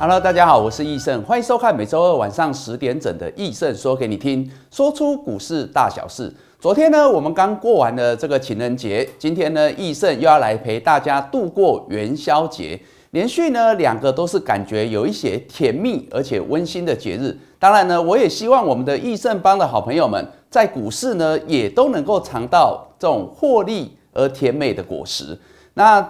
Hello，大家好，我是易胜，欢迎收看每周二晚上十点整的易胜说给你听，说出股市大小事。昨天呢，我们刚过完了这个情人节，今天呢，易胜又要来陪大家度过元宵节，连续呢两个都是感觉有一些甜蜜而且温馨的节日。当然呢，我也希望我们的易胜帮的好朋友们在股市呢，也都能够尝到这种获利而甜美的果实。那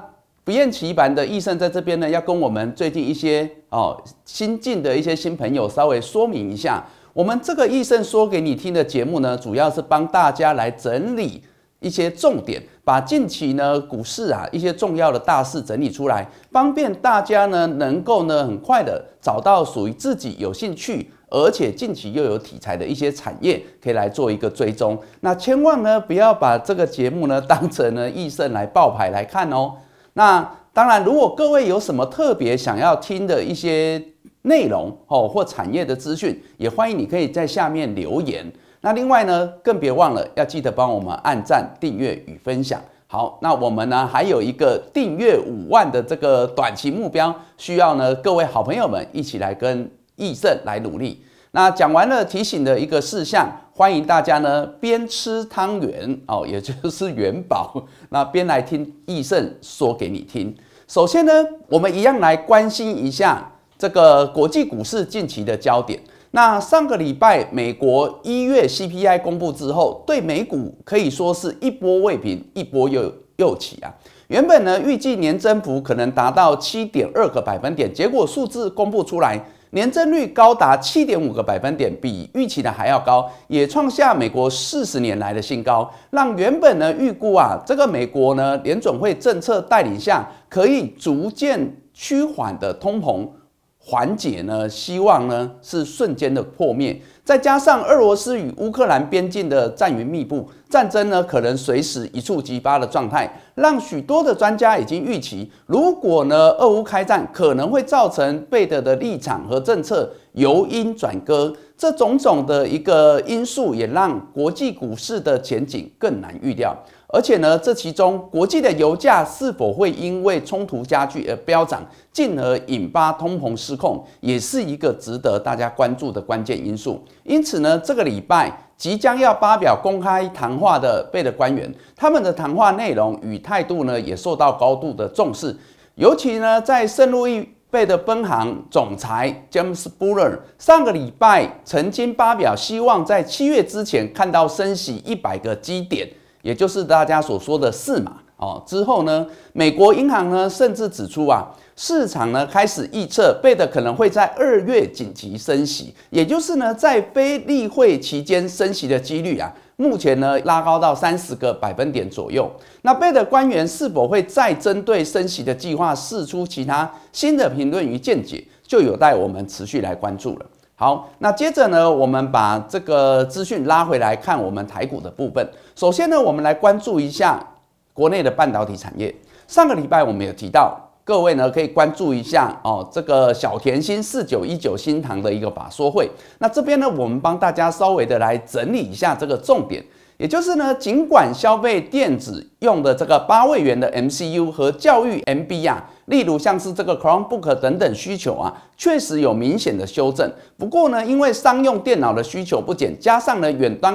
不厌其烦的易胜在这边呢，要跟我们最近一些哦新进的一些新朋友稍微说明一下，我们这个易胜说给你听的节目呢，主要是帮大家来整理一些重点，把近期呢股市啊一些重要的大事整理出来，方便大家呢能够呢很快的找到属于自己有兴趣而且近期又有题材的一些产业，可以来做一个追踪。那千万呢不要把这个节目呢当成呢易胜来报牌来看哦。那当然，如果各位有什么特别想要听的一些内容哦，或产业的资讯，也欢迎你可以在下面留言。那另外呢，更别忘了要记得帮我们按赞、订阅与分享。好，那我们呢还有一个订阅五万的这个短期目标，需要呢各位好朋友们一起来跟易胜来努力。那讲完了提醒的一个事项，欢迎大家呢边吃汤圆哦，也就是元宝，那边来听易胜说给你听。首先呢，我们一样来关心一下这个国际股市近期的焦点。那上个礼拜，美国一月 CPI 公布之后，对美股可以说是一波未平，一波又又起啊。原本呢预计年增幅可能达到七点二个百分点，结果数字公布出来。年增率高达七点五个百分点，比预期的还要高，也创下美国四十年来的新高，让原本呢预估啊，这个美国呢联准会政策带领下可以逐渐趋缓的通膨缓解呢，希望呢是瞬间的破灭。再加上俄罗斯与乌克兰边境的战云密布，战争呢可能随时一触即发的状态，让许多的专家已经预期，如果呢俄乌开战，可能会造成贝德的立场和政策由阴转割。这种种的一个因素，也让国际股市的前景更难预料。而且呢，这其中国际的油价是否会因为冲突加剧而飙涨，进而引发通膨失控，也是一个值得大家关注的关键因素。因此呢，这个礼拜即将要发表公开谈话的贝的官员，他们的谈话内容与态度呢，也受到高度的重视。尤其呢，在圣路易贝的分行总裁 James Buller 上个礼拜曾经发表，希望在七月之前看到升息一百个基点。也就是大家所说的四码哦。之后呢，美国银行呢甚至指出啊，市场呢开始预测贝德可能会在二月紧急升息，也就是呢在非例会期间升息的几率啊，目前呢拉高到三十个百分点左右。那贝德官员是否会再针对升息的计划试出其他新的评论与见解，就有待我们持续来关注了。好，那接着呢，我们把这个资讯拉回来看我们台股的部分。首先呢，我们来关注一下国内的半导体产业。上个礼拜我们有提到，各位呢可以关注一下哦，这个小甜心四九一九新塘的一个把说会。那这边呢，我们帮大家稍微的来整理一下这个重点。也就是呢，尽管消费电子用的这个八位元的 MCU 和教育 MB 呀，例如像是这个 Chromebook 等等需求啊，确实有明显的修正。不过呢，因为商用电脑的需求不减，加上呢远端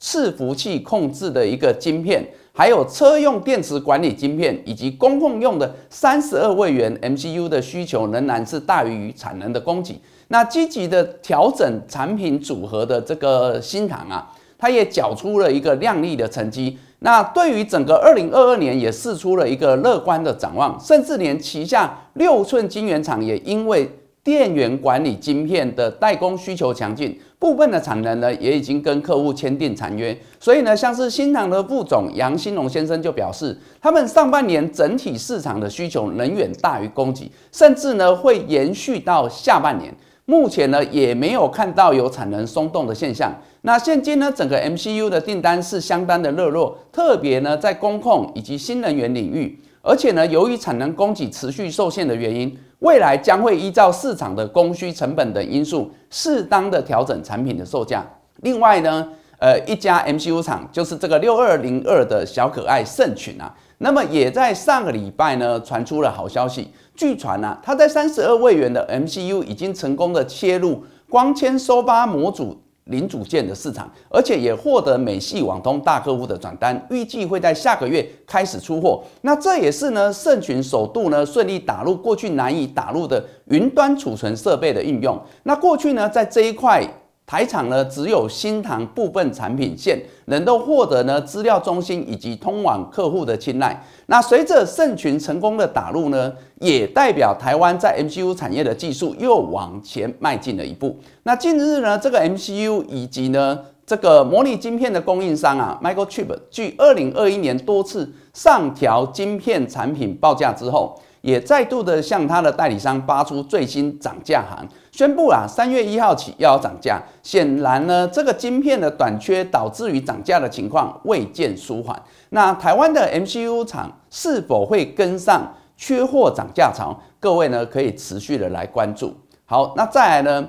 伺服器控制的一个晶片，还有车用电池管理晶片以及公共用的三十二位元 MCU 的需求仍然是大于产能的供给，那积极的调整产品组合的这个新塘啊。它也缴出了一个亮丽的成绩，那对于整个二零二二年也示出了一个乐观的展望，甚至连旗下六寸晶圆厂也因为电源管理晶片的代工需求强劲，部分的产能呢也已经跟客户签订长约，所以呢，像是新唐的副总杨新龙先生就表示，他们上半年整体市场的需求仍远大于供给，甚至呢会延续到下半年。目前呢，也没有看到有产能松动的现象。那现今呢，整个 MCU 的订单是相当的热络，特别呢在工控以及新能源领域。而且呢，由于产能供给持续受限的原因，未来将会依照市场的供需成本等因素，适当的调整产品的售价。另外呢。呃，一家 MCU 厂就是这个六二零二的小可爱圣群啊，那么也在上个礼拜呢传出了好消息。据传呢，它在三十二位元的 MCU 已经成功的切入光纤收发模组零组件的市场，而且也获得美系网通大客户的转单，预计会在下个月开始出货。那这也是呢圣群首度呢顺利打入过去难以打入的云端储存设备的应用。那过去呢在这一块。台厂呢，只有新塘部分产品线能够获得呢资料中心以及通往客户的青睐。那随着盛群成功的打入呢，也代表台湾在 MCU 产业的技术又往前迈进了一步。那近日呢，这个 MCU 以及呢这个模拟晶片的供应商啊，Microchip，据二零二一年多次上调晶片产品报价之后。也再度的向他的代理商发出最新涨价函，宣布啊，三月一号起又要涨价。显然呢，这个晶片的短缺导致于涨价的情况未见舒缓。那台湾的 MCU 厂是否会跟上缺货涨价潮？各位呢可以持续的来关注。好，那再来呢，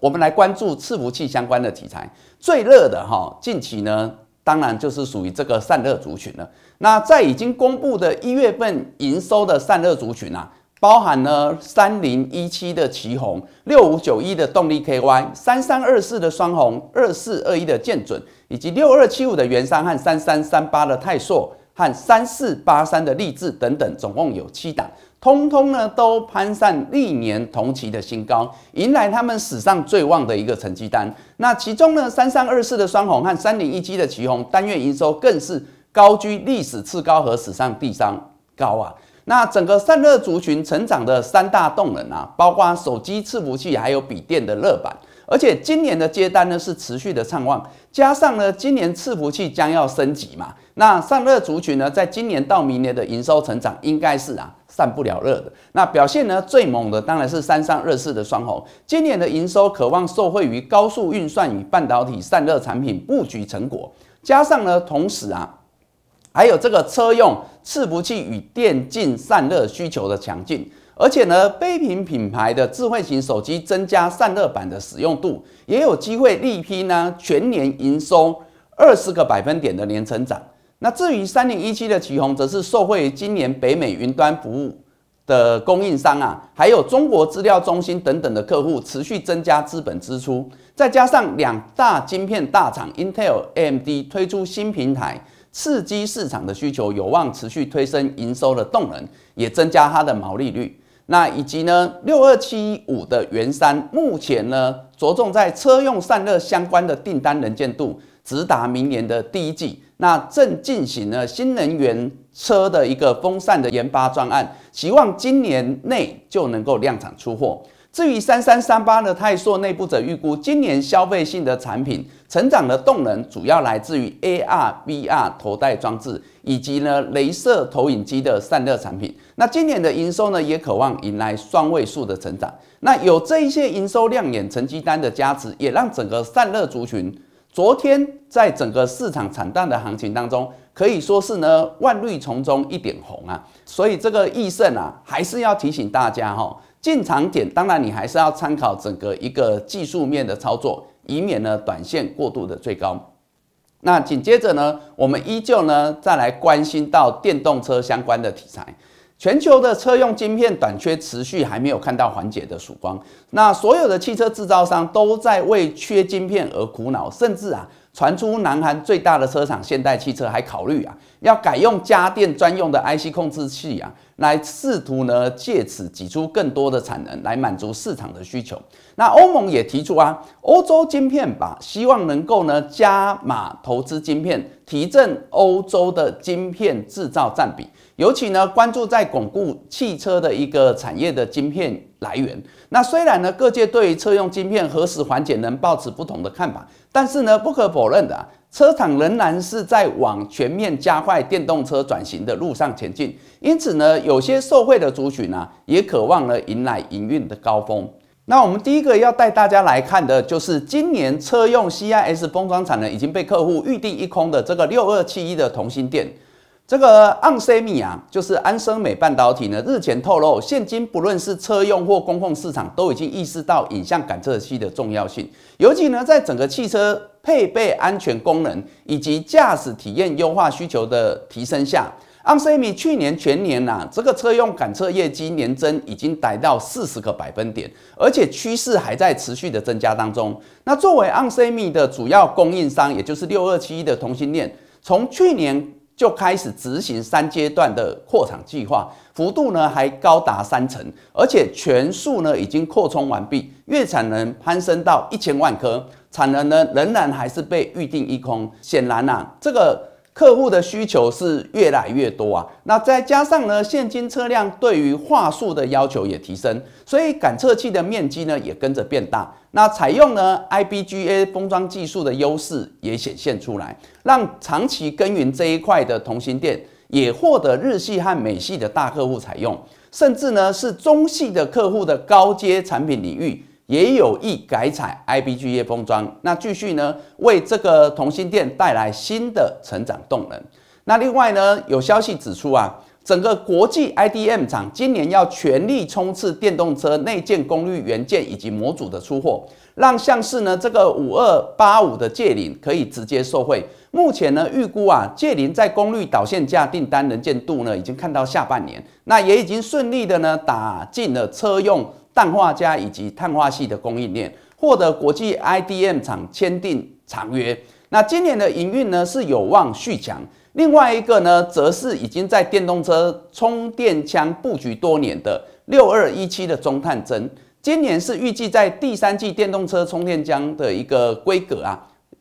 我们来关注伺服器相关的题材，最热的哈，近期呢。当然就是属于这个散热族群了。那在已经公布的一月份营收的散热族群啊，包含了三零一七的旗宏、六五九一的动力 KY、三三二四的双红、二四二一的建准，以及六二七五的元商和三三三八的泰硕。和三四八三的励志等等，总共有七档，通通呢都攀上历年同期的新高，迎来他们史上最旺的一个成绩单。那其中呢，三三二四的双红和三零一七的奇红，单月营收更是高居历史次高和史上第三高啊！那整个散热族群成长的三大动能啊，包括手机伺服器，还有笔电的热板。而且今年的接单呢是持续的畅旺，加上呢今年伺服器将要升级嘛，那散热族群呢在今年到明年的营收成长应该是啊散不了热的。那表现呢最猛的当然是三商二四的双红，今年的营收渴望受惠于高速运算与半导体散热产品布局成果，加上呢同时啊还有这个车用伺服器与电竞散热需求的强劲。而且呢，悲品品牌的智慧型手机增加散热板的使用度，也有机会力拼呢全年营收二十个百分点的年成长。那至于三零一七的启鸿，则是受惠今年北美云端服务的供应商啊，还有中国资料中心等等的客户持续增加资本支出，再加上两大晶片大厂 Intel、AMD 推出新平台，刺激市场的需求，有望持续推升营收的动能，也增加它的毛利率。那以及呢，六二七五的元山目前呢，着重在车用散热相关的订单能见度，直达明年的第一季。那正进行了新能源车的一个风扇的研发专案，希望今年内就能够量产出货。至于三三三八的泰硕内部者预估，今年消费性的产品成长的动能，主要来自于 AR、VR 头戴装置，以及呢，镭射投影机的散热产品。那今年的营收呢，也渴望迎来双位数的成长。那有这一些营收亮眼成绩单的加持，也让整个散热族群，昨天在整个市场惨淡的行情当中，可以说是呢，万绿丛中一点红啊。所以这个益盛啊，还是要提醒大家哈。进场点当然你还是要参考整个一个技术面的操作，以免呢短线过度的追高。那紧接着呢，我们依旧呢再来关心到电动车相关的题材，全球的车用晶片短缺持续，还没有看到缓解的曙光。那所有的汽车制造商都在为缺晶片而苦恼，甚至啊。传出南韩最大的车厂现代汽车还考虑啊，要改用家电专用的 IC 控制器啊，来试图呢，借此挤出更多的产能来满足市场的需求。那欧盟也提出啊，欧洲晶片吧，希望能够呢加码投资晶片，提振欧洲的晶片制造占比，尤其呢关注在巩固汽车的一个产业的晶片。来源。那虽然呢，各界对于车用晶片何时缓解能抱持不同的看法，但是呢，不可否认的，车厂仍然是在往全面加快电动车转型的路上前进。因此呢，有些受惠的族群呢，也渴望呢迎来营运的高峰。那我们第一个要带大家来看的就是今年车用 CIS 封装产能已经被客户预定一空的这个六二七一的同心电。这个昂森米啊，就是安森美半导体呢，日前透露，现今不论是车用或公共市场，都已经意识到影像感测器的重要性。尤其呢，在整个汽车配备安全功能以及驾驶体验优化需求的提升下，昂森米去年全年呐，这个车用感测业绩年增已经达到四十个百分点，而且趋势还在持续的增加当中。那作为昂森米的主要供应商，也就是六二七一的同性恋。从去年。就开始执行三阶段的扩产计划，幅度呢还高达三成，而且全数呢已经扩充完毕，月产能攀升到一千万颗，产能呢仍然还是被预定一空。显然呐，这个。客户的需求是越来越多啊，那再加上呢，现金车辆对于话术的要求也提升，所以感测器的面积呢也跟着变大。那采用呢 IBGA 封装技术的优势也显现出来，让长期耕耘这一块的同心店也获得日系和美系的大客户采用，甚至呢是中系的客户的高阶产品领域。也有意改采 I B G 液封装，那继续呢为这个同心店带来新的成长动能。那另外呢，有消息指出啊，整个国际 I D M 厂今年要全力冲刺电动车内建功率元件以及模组的出货，让像是呢这个五二八五的介灵可以直接受惠。目前呢预估啊，介灵在功率导线架订单能见度呢已经看到下半年，那也已经顺利的呢打进了车用。氮化镓以及碳化系的供应链获得国际 IDM 厂签订长约。那今年的营运呢是有望续强。另外一个呢，则是已经在电动车充电枪布局多年的六二一七的中探针，今年是预计在第三季电动车充电枪的一个规格啊，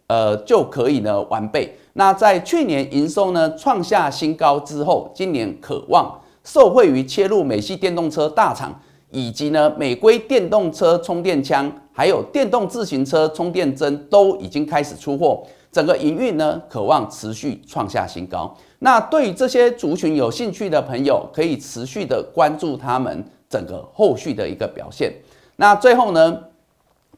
呃就可以呢完备。那在去年营收呢创下新高之后，今年渴望受惠于切入美系电动车大厂。以及呢，美规电动车充电枪，还有电动自行车充电针都已经开始出货，整个营运呢，渴望持续创下新高。那对于这些族群有兴趣的朋友，可以持续的关注他们整个后续的一个表现。那最后呢，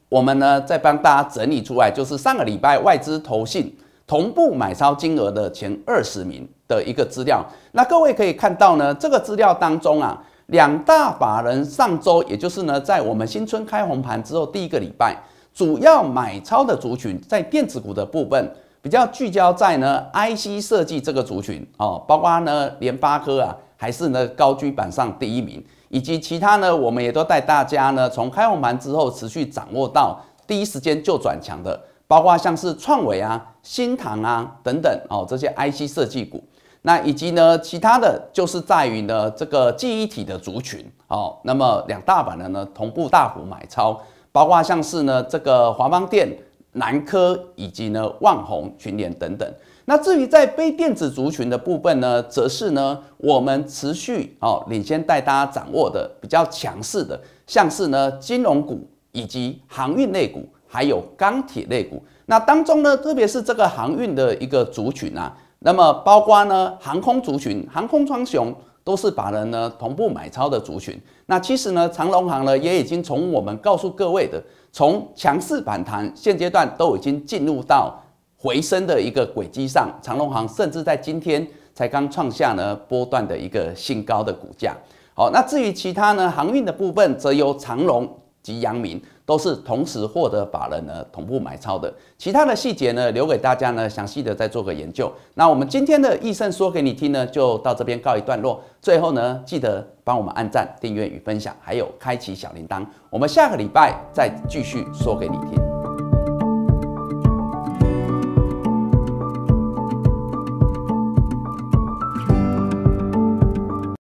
我们呢再帮大家整理出来，就是上个礼拜外资投信同步买超金额的前二十名的一个资料。那各位可以看到呢，这个资料当中啊。两大法人上周，也就是呢，在我们新春开红盘之后第一个礼拜，主要买超的族群在电子股的部分，比较聚焦在呢 IC 设计这个族群哦，包括呢联发科啊，还是呢高居板上第一名，以及其他呢，我们也都带大家呢，从开红盘之后持续掌握到第一时间就转强的，包括像是创维啊、新唐啊等等哦，这些 IC 设计股。那以及呢，其他的就是在于呢，这个记忆体的族群哦，那么两大板的呢同步大幅买超，包括像是呢这个华邦电、南科以及呢万宏群联等等。那至于在非电子族群的部分呢，则是呢我们持续哦领先带大家掌握的比较强势的，像是呢金融股以及航运类股，还有钢铁类股。那当中呢，特别是这个航运的一个族群啊。那么，包括呢航空族群、航空双雄，都是把人呢同步买超的族群。那其实呢，长龙行呢也已经从我们告诉各位的从强势反弹，现阶段都已经进入到回升的一个轨迹上。长龙行甚至在今天才刚创下呢波段的一个新高的股价。好，那至于其他呢航运的部分，则由长龙及阳明。都是同时获得法人呢同步买超的，其他的细节呢留给大家呢详细的再做个研究。那我们今天的易胜说给你听呢就到这边告一段落。最后呢记得帮我们按赞、订阅与分享，还有开启小铃铛。我们下个礼拜再继续说给你听。